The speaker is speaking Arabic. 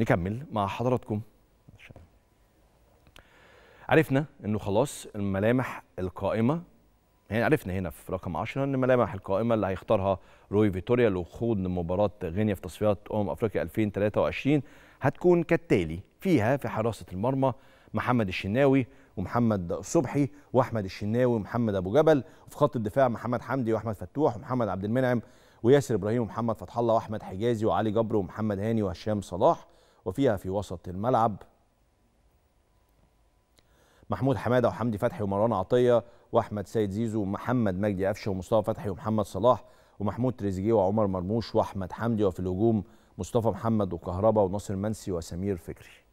نكمل مع حضراتكم عرفنا انه خلاص الملامح القائمه يعني عرفنا هنا في رقم 10 ان ملامح القائمه اللي هيختارها روي فيتوريا لخوض مباراه غينيا في تصفيات امم افريقيا 2023 هتكون كالتالي فيها في حراسه المرمى محمد الشناوي ومحمد صبحي واحمد الشناوي ومحمد ابو جبل وفي خط الدفاع محمد حمدي واحمد فتوح ومحمد عبد المنعم وياسر ابراهيم ومحمد فتح الله واحمد حجازي وعلي جبر ومحمد هاني وهشام صلاح وفيها في وسط الملعب محمود حماده وحمدي فتحي ومروان عطيه واحمد سيد زيزو ومحمد مجدي قفشه ومصطفى فتحي ومحمد صلاح ومحمود تريزيجيه وعمر مرموش واحمد حمدي وفي الهجوم مصطفى محمد وكهربا ونصر منسي وسمير فكري